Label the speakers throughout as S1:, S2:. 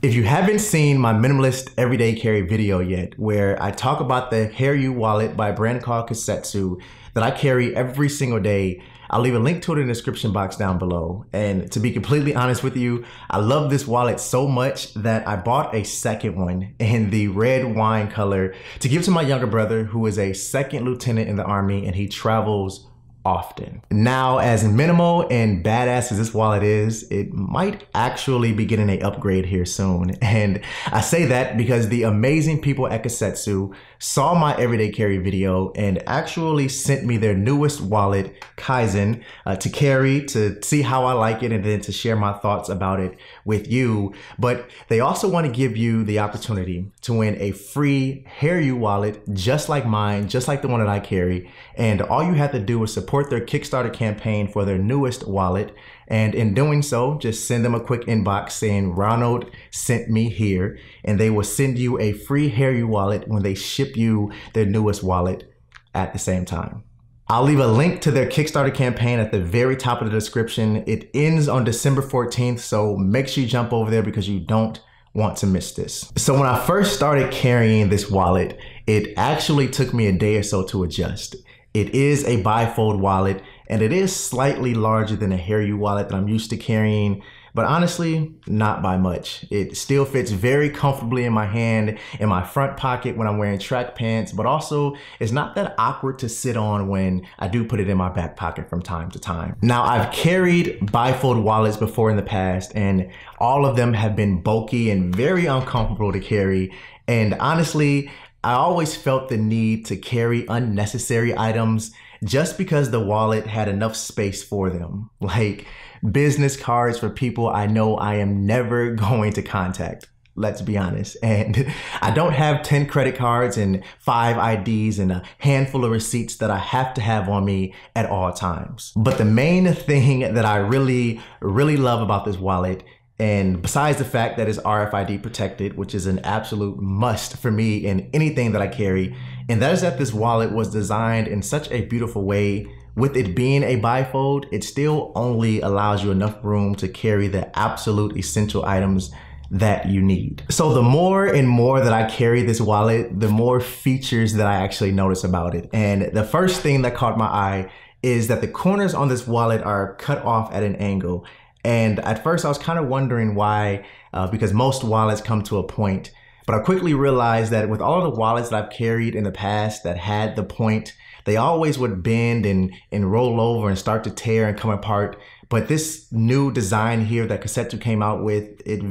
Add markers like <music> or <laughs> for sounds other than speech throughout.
S1: If you haven't seen my minimalist everyday carry video yet, where I talk about the Hair You wallet by a brand called Kasetsu that I carry every single day, I'll leave a link to it in the description box down below. And to be completely honest with you, I love this wallet so much that I bought a second one in the red wine color to give to my younger brother, who is a second lieutenant in the army and he travels often. Now, as minimal and badass as this wallet is, it might actually be getting a upgrade here soon. <laughs> And I say that because the amazing people at Kasetsu saw my everyday carry video and actually sent me their newest wallet, Kaizen, uh, to carry, to see how I like it, and then to share my thoughts about it with you. But they also want to give you the opportunity to win a free Hair You wallet, just like mine, just like the one that I carry. And all you have to do is support support their Kickstarter campaign for their newest wallet. And in doing so, just send them a quick inbox saying, Ronald sent me here. And they will send you a free Harry wallet when they ship you their newest wallet at the same time. I'll leave a link to their Kickstarter campaign at the very top of the description. It ends on December 14th, so make sure you jump over there because you don't want to miss this. So when I first started carrying this wallet, it actually took me a day or so to adjust. It is a bifold wallet and it is slightly larger than a Hairu wallet that I'm used to carrying, but honestly, not by much. It still fits very comfortably in my hand, in my front pocket when I'm wearing track pants, but also it's not that awkward to sit on when I do put it in my back pocket from time to time. Now, I've carried bifold wallets before in the past, and all of them have been bulky and very uncomfortable to carry. And honestly, I always felt the need to carry unnecessary items just because the wallet had enough space for them, <laughs> like business cards for people I know I am never <laughs> going to contact. Let's be honest. <laughs> And I don't have 10 credit cards and five IDs and a handful of receipts that I have to have on me at all times. But the main thing that I really, really love about this wallet and besides the fact that it's RFID protected, which is an absolute must for me in anything that I carry, and that is that this wallet was designed in such a beautiful way. With it being a bifold, it still only allows you enough room to carry the absolute essential items that you need. So the more and more that I carry this wallet, the more features that I actually notice about it. And the first thing that caught my eye is that the corners on this wallet are cut off at an angle and at first, I was kind of wondering why, uh, because most wallets come to a point. But I quickly realized that with all the wallets that I've carried in the past that had the point, they always would bend and, and roll over and start to tear and come apart. But this new design here that Cassetto came out with, it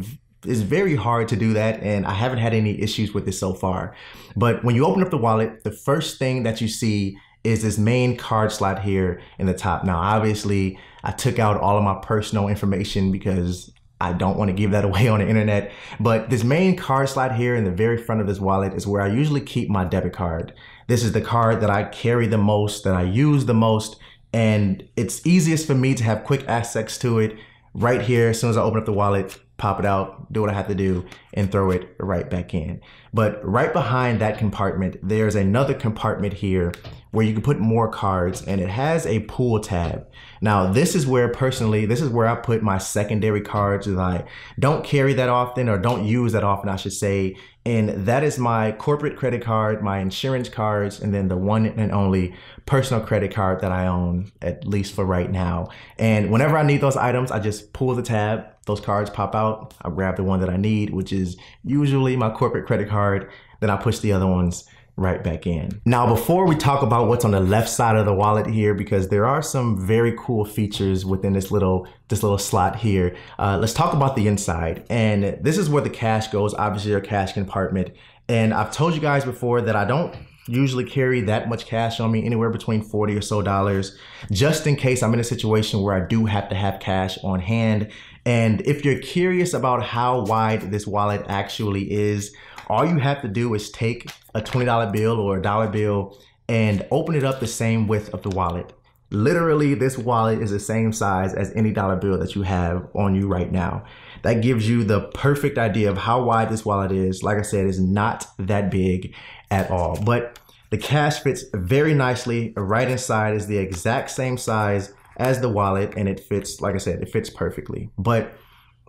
S1: is very hard to do that. And I haven't had any issues with it so far. But when you open up the wallet, the first thing that you see is this main card slot here in the top. Now, obviously, I took out all of my personal information because I don't want to give that <laughs> away on the internet. But this main card slot here in the very front of this wallet is where I usually keep my debit card. This is the card that I carry the most, that I use the most, and it's easiest for me to have quick access to it right here as soon as I open up the wallet, pop it out, do what I have to do, and throw it right back in. But right behind that compartment, there's another compartment here where you can put more cards and it has a pool tab. Now, this is where personally, this is where I put my secondary cards that I don't carry that often or don't use that often, I should say. And that is my corporate credit card, my insurance cards, and then the one and only personal credit card that I own, at least for right now. And whenever I need those items, I just pull the tab, those cards pop out, I grab the one that I need, which is usually my corporate credit card, then I push the other ones right back in. Now, before we talk about what's on the left side of the wallet here, because there are some very cool features within this little this little slot here, uh, let's talk about the inside. And this is where the cash goes, obviously your cash compartment. And I've told you guys before that I don't usually carry that much cash on me, anywhere between 40 or so dollars, just in case I'm in a situation where I do have to have cash on hand. And if you're curious about how wide this wallet actually is, all you have to do is take a $20 bill or a dollar bill and open it up the same width of the wallet. Literally, this wallet is the same size as any dollar bill that you have on you right now. That gives you the perfect idea of how wide this wallet is. Like I said, it's not that big at all, but the cash fits very nicely. Right inside is the exact same size as the wallet, and it fits, like I said, it fits perfectly. But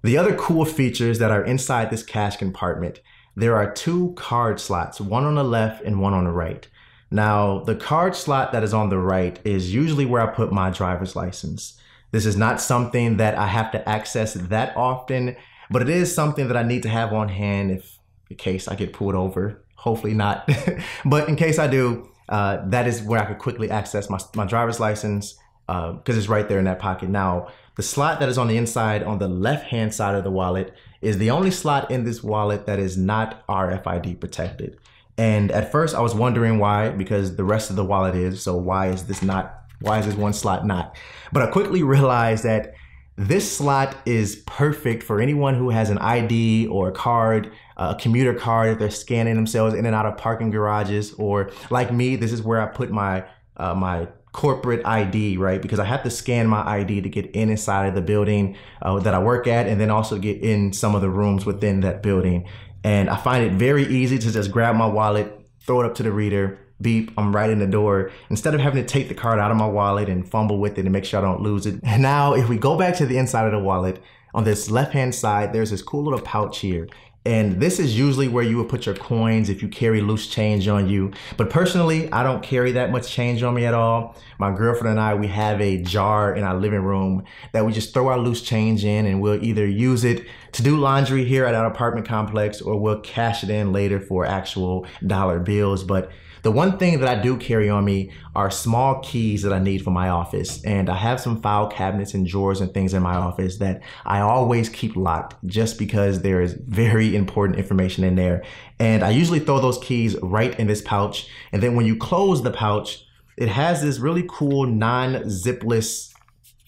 S1: the other cool features that are inside this cash compartment there are two card slots, one on the left and one on the right. Now, the card slot that is on the right is usually where I put my driver's license. This is not something that I have to access that often, but it is something that I need to have on hand if in case I get pulled over. Hopefully not, <laughs> but in case I do, uh, that is where I could quickly access my, my driver's license because uh, it's right there in that pocket. Now, the slot that is on the inside on the left-hand side of the wallet is the only slot in this wallet that is not RFID protected. And at first I was wondering why, because the rest of the wallet is, so why is this not, why is this one slot not? But I quickly <laughs> realized that this slot is perfect for anyone who has an ID or a card, a commuter card, if they're scanning themselves in and out of parking garages, or like me, this is where I put my, uh, my corporate ID, right? Because I have to scan my ID to get in inside of the building uh, that I work at and then also get in some of the rooms within that building. And I find it very easy to just grab my wallet, throw it up to the reader, beep, I'm right in the door, instead of having to take the card out of my wallet and fumble with it and make sure I don't lose it. And now, if we go back to the inside of the wallet, on this left hand side, there's this cool little pouch here. And this is usually where you would put your coins if you carry loose change on you. But personally, I don't carry that much change on me at all. My girlfriend and I, we have a jar in our living room that we just throw our loose change in and we'll either use it to do laundry here at our apartment complex or we'll cash it in later for actual dollar bills. But the one thing that I do carry on me are small keys that I need for my office. And I have some file cabinets and drawers and things in my office that I always keep locked just because there is very important information in there. And I usually throw those keys right in this pouch. And then when you close the pouch, it has this really cool non-zipless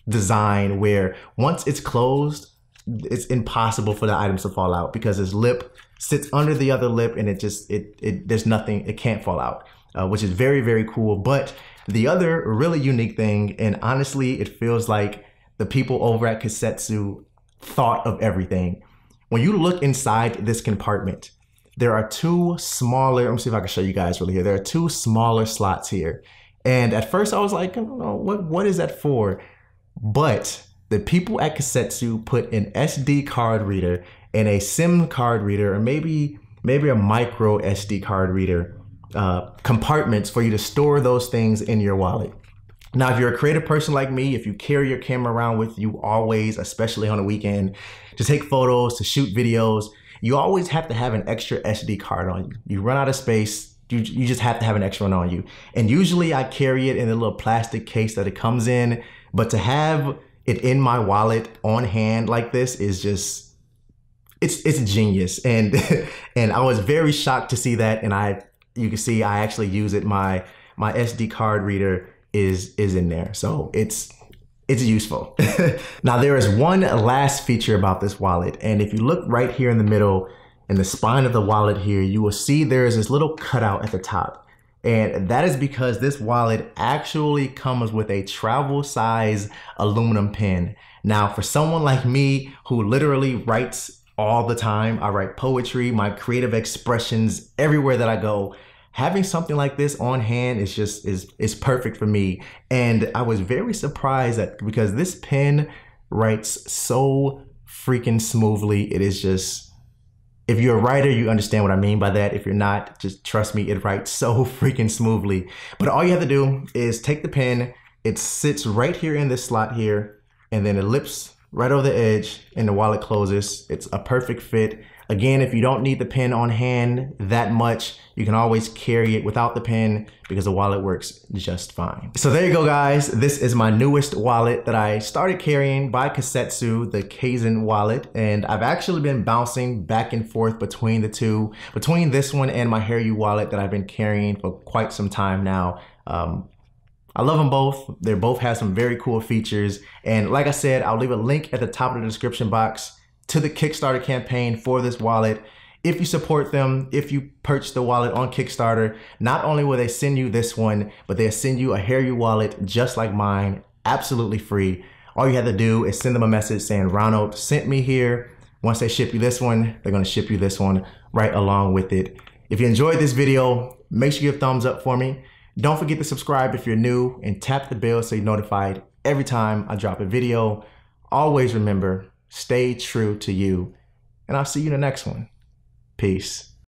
S1: design where once it's closed, it's impossible for the items to fall out because it's lip sits under the other lip and it just it, it there's nothing it can't fall out uh, which is very very cool but the other really unique thing and honestly it feels like the people over at kasetsu thought of everything when you look inside this compartment there are two smaller let me see if i can show you guys really here there are two smaller slots here and at first i was like I what what is that for but the people at Kasetsu put an SD card reader and a SIM card reader, or maybe maybe a micro SD card reader uh, compartments for you to store those things in your wallet. Now, if you're a creative person like me, if you carry your camera around with you always, especially on a weekend, to take photos, to shoot videos, you always have to have an extra SD card on you. You run out of space, you, you just have to have an extra one on you. And usually I carry it in a little plastic case that it comes in, but to have it in my wallet on hand like this is just it's it's genius and <laughs> and i was very shocked to see that and i you can see i actually use it my my sd card reader is is in there so it's it's useful <laughs> now there is one last feature about this wallet and if you look right here in the middle in the spine of the wallet here you will see there is this little cutout at the top and that is because this wallet actually comes with a travel size aluminum pen. Now, for someone like me who literally writes all the time. I write poetry, my creative expressions everywhere that I go. Having something like this on hand is just is is perfect for me. And I was very surprised that because this pen writes so freaking smoothly. It is just if you're a writer, you understand what I mean by that. If you're not, just trust me, it writes so <laughs> freaking smoothly. But all you have to do is take the pen, it sits right here in this slot here, and then it lips right over the edge and the wallet closes. It's a perfect fit. Again, if you don't need the pin on hand that much, you can always carry it without the pin because the wallet works just fine. So there you go, guys. This is my newest wallet that I started carrying by Kasetsu, the Kazen wallet. And I've actually been bouncing back and forth between the two, between this one and my You wallet that I've been carrying for quite some time now. Um, I love them both. They both have some very cool features. And like I said, I'll leave a link at the top of the description box to the Kickstarter campaign for this wallet. If you support them, if you purchase the wallet on Kickstarter, not only will they send you this one, but they'll send you a Hairy wallet just like mine, absolutely free. All you have to do is send them a message saying, Ronald sent me here. Once they ship you this one, they're gonna ship you this one right along with it. If you enjoyed this video, make sure you give a thumbs up for me. Don't forget to subscribe if you're new and tap the bell so you're notified every time I drop a video. Always remember, stay true to you, and I'll see you in the next one. Peace.